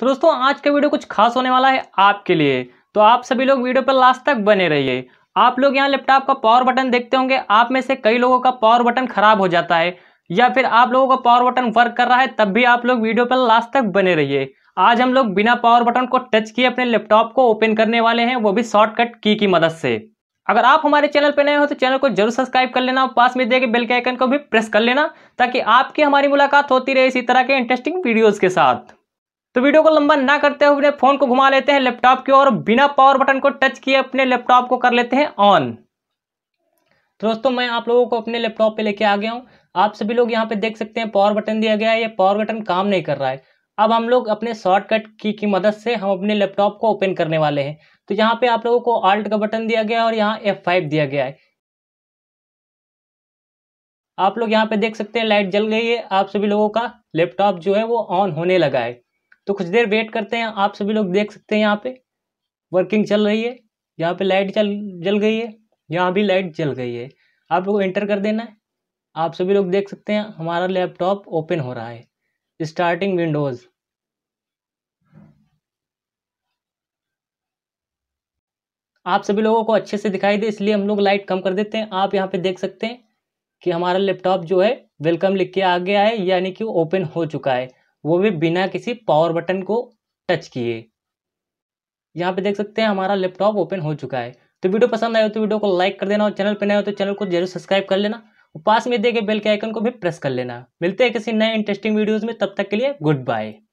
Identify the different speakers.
Speaker 1: तो दोस्तों आज का वीडियो कुछ खास होने वाला है आपके लिए तो आप सभी लोग वीडियो पर लास्ट तक बने रहिए आप लोग यहाँ लैपटॉप का पावर बटन देखते होंगे आप में से कई लोगों का पावर बटन खराब हो जाता है या फिर आप लोगों का पावर बटन वर्क कर रहा है तब भी आप लोग वीडियो पर लास्ट तक बने रहिए आज हम लोग बिना पावर बटन को टच किए अपने लैपटॉप को ओपन करने वाले हैं वो भी शॉर्टकट की की मदद से अगर आप हमारे चैनल पर नए हो तो चैनल को जरूर सब्सक्राइब कर लेना और पास में दिए गए बेल के आइकन को भी प्रेस कर लेना ताकि आपकी हमारी मुलाकात होती रहे इसी तरह के इंटरेस्टिंग वीडियोज़ के साथ तो वीडियो को लंबा ना करते हुए अपने फोन को घुमा लेते हैं लैपटॉप की ओर बिना पावर बटन को टच किए अपने लैपटॉप को कर लेते हैं ऑन तो दोस्तों मैं आप लोगों को अपने लैपटॉप पे लेके आ गया हूँ आप सभी लोग यहाँ पे देख सकते हैं पावर बटन दिया गया है ये पावर बटन काम नहीं कर रहा है अब हम लोग अपने शॉर्टकट की की मदद से हम अपने लैपटॉप को ओपन करने वाले हैं तो यहाँ पे आप लोगों को आल्ट का बटन दिया गया है और यहाँ एफ फाइव दिया गया है आप लोग यहाँ पे देख सकते हैं लाइट जल गई है आप सभी लोगों का लैपटॉप जो है वो ऑन होने लगा है तो कुछ देर वेट करते हैं आप सभी लोग देख सकते हैं यहाँ पे वर्किंग चल रही है यहाँ पे लाइट चल जल गई है यहाँ भी लाइट जल गई है आप लोग एंटर कर देना है आप सभी लोग देख सकते हैं हमारा लैपटॉप ओपन हो रहा है स्टार्टिंग विंडोज़ आप सभी लोगों को अच्छे से दिखाई दे इसलिए हम लोग लाइट कम कर देते हैं आप यहाँ पे देख सकते हैं कि हमारा लैपटॉप जो है वेलकम लिख के आ गया है यानी कि ओपन हो चुका है वो भी बिना किसी पावर बटन को टच किए यहाँ पे देख सकते हैं हमारा लैपटॉप ओपन हो चुका है तो वीडियो पसंद आए तो वीडियो को लाइक कर देना और चैनल पर नए हो तो चैनल को जरूर सब्सक्राइब कर लेना और पास में दिए गए बेल के आइकन को भी प्रेस कर लेना मिलते हैं किसी नए इंटरेस्टिंग वीडियोज़ में तब तक के लिए गुड बाय